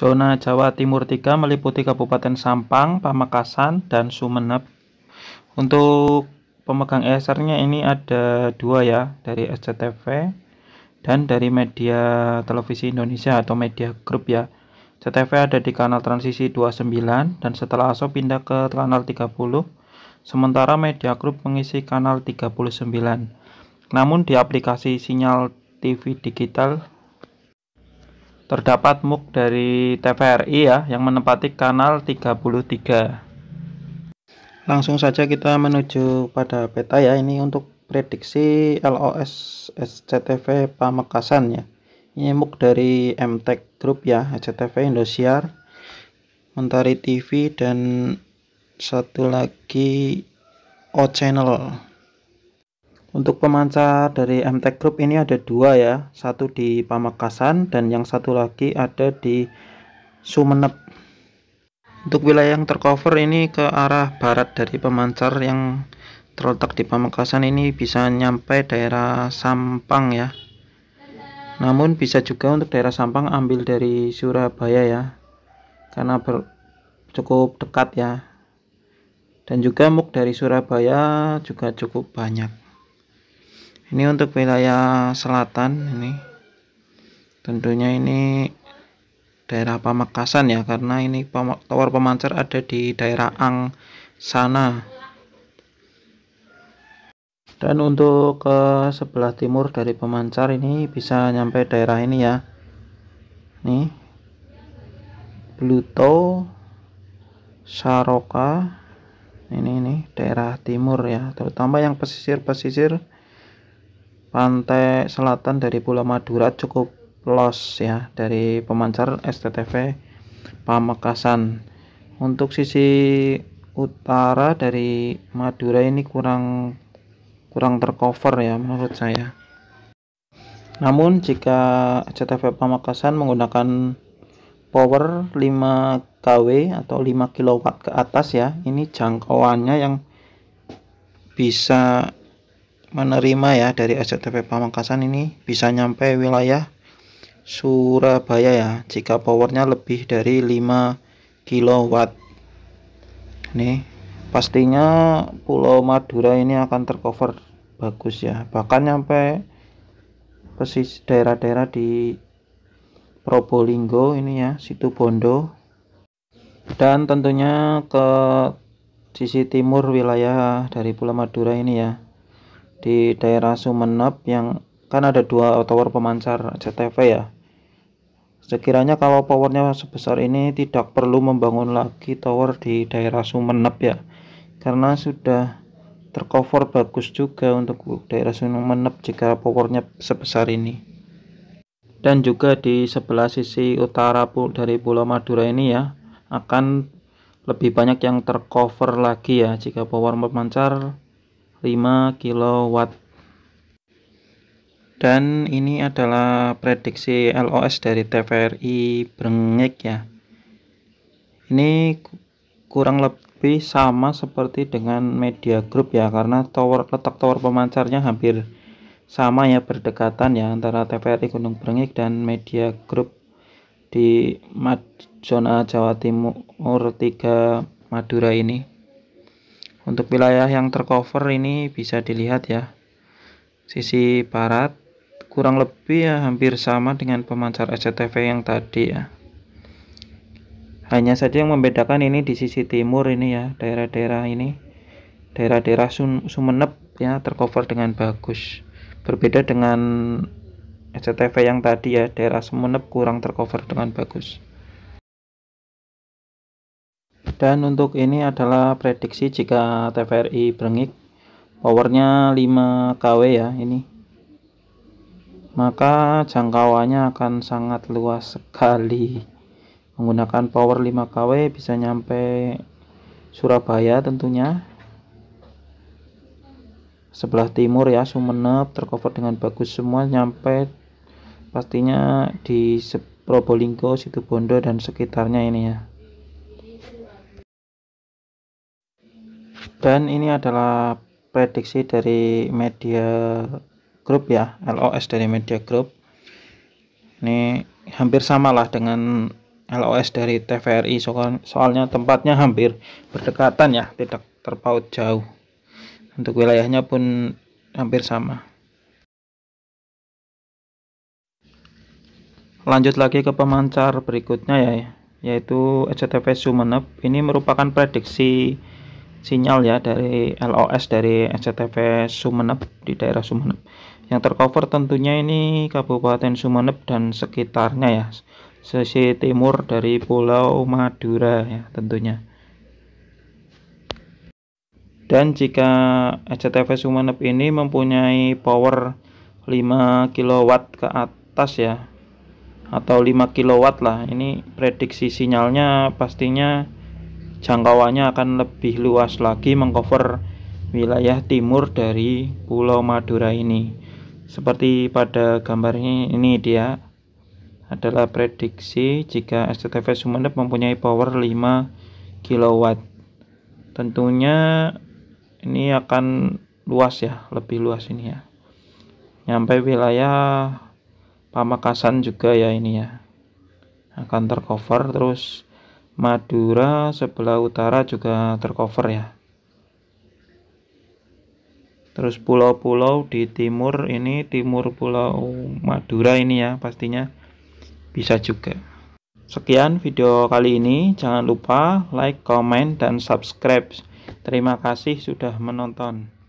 Zona Jawa Timur 3 meliputi Kabupaten Sampang, Pamekasan, dan Sumeneb. Untuk pemegang ESR-nya ini ada dua ya, dari SCTV dan dari media televisi Indonesia atau media grup ya. CTV ada di kanal transisi 29 dan setelah ASO pindah ke kanal 30, sementara media grup mengisi kanal 39. Namun di aplikasi sinyal TV digital terdapat MUK dari TVRI ya yang menempati kanal 33 langsung saja kita menuju pada peta ya ini untuk prediksi LOS SCTV Pamekasan ya ini MUK dari MTech Group ya SCTV Indosiar Mentari TV dan satu lagi O Channel untuk pemancar dari MTech Group ini ada dua ya, satu di Pamekasan dan yang satu lagi ada di Sumeneb. Untuk wilayah yang tercover ini ke arah barat dari pemancar yang terletak di Pamekasan ini bisa nyampe daerah Sampang ya. Namun bisa juga untuk daerah Sampang ambil dari Surabaya ya, karena ber, cukup dekat ya. Dan juga muk dari Surabaya juga cukup banyak ini untuk wilayah selatan ini tentunya ini daerah Pamekasan ya karena ini tower pemancar ada di daerah Ang sana dan untuk ke sebelah timur dari pemancar ini bisa nyampe daerah ini ya nih Pluto Saroka ini nih daerah timur ya terutama yang pesisir-pesisir pantai selatan dari Pulau Madura cukup los ya dari pemancar STTV Pamekasan untuk sisi utara dari Madura ini kurang kurang tercover ya menurut saya namun jika CTV Pamekasan menggunakan power 5 kW atau 5 kW ke atas ya ini jangkauannya yang bisa menerima ya dari SCTV Pamekasan ini bisa nyampe wilayah Surabaya ya jika powernya lebih dari 5 kW nih pastinya Pulau Madura ini akan tercover bagus ya bahkan nyampe pesis daerah-daerah di Probolinggo ini ya situ Bondo dan tentunya ke sisi timur wilayah dari Pulau Madura ini ya di daerah Sumenep yang kan ada dua tower pemancar CTV ya sekiranya kalau powernya sebesar ini tidak perlu membangun lagi tower di daerah Sumenep ya karena sudah tercover bagus juga untuk daerah Sumenep jika powernya sebesar ini dan juga di sebelah sisi utara dari Pulau Madura ini ya akan lebih banyak yang tercover lagi ya jika power pemancar 5 kilowatt dan ini adalah prediksi LOS dari TVRI Brengek ya ini kurang lebih sama seperti dengan media group ya karena tower letak tower pemancarnya hampir sama ya berdekatan ya antara TVRI Gunung Brengik dan media group di zona Jawa Timur 3 Madura ini untuk wilayah yang tercover ini bisa dilihat ya. Sisi barat kurang lebih ya hampir sama dengan pemancar SCTV yang tadi ya. Hanya saja yang membedakan ini di sisi timur ini ya, daerah-daerah ini. Daerah-daerah Sumeneb ya tercover dengan bagus. Berbeda dengan SCTV yang tadi ya, daerah Sumeneb kurang tercover dengan bagus dan untuk ini adalah prediksi jika TVRI berengik powernya 5 kW ya ini maka jangkauannya akan sangat luas sekali menggunakan power 5 kW bisa nyampe Surabaya tentunya sebelah timur ya Sumeneb tercover dengan bagus semua nyampe pastinya di Probolinggo, Situbondo dan sekitarnya ini ya dan ini adalah prediksi dari media group ya LOS dari media group ini hampir samalah dengan LOS dari TVRI soalnya tempatnya hampir berdekatan ya tidak terpaut jauh untuk wilayahnya pun hampir sama lanjut lagi ke pemancar berikutnya ya yaitu SCTV e Sumeneb ini merupakan prediksi sinyal ya dari LOS dari SCTV Sumeneb di daerah Sumeneb. Yang tercover tentunya ini Kabupaten Sumeneb dan sekitarnya ya. Sisi timur dari Pulau Madura ya tentunya. Dan jika SCTV Sumeneb ini mempunyai power 5 kW ke atas ya atau 5 kW lah ini prediksi sinyalnya pastinya jangkauannya akan lebih luas lagi mengcover wilayah timur dari Pulau Madura ini. Seperti pada gambarnya ini dia adalah prediksi jika STTV Sumeneb mempunyai power 5 kW. Tentunya ini akan luas ya, lebih luas ini ya. Nyampe wilayah Pamekasan juga ya ini ya. Akan tercover terus Madura sebelah utara juga tercover ya terus pulau-pulau di timur ini timur pulau Madura ini ya pastinya bisa juga sekian video kali ini jangan lupa like, comment, dan subscribe terima kasih sudah menonton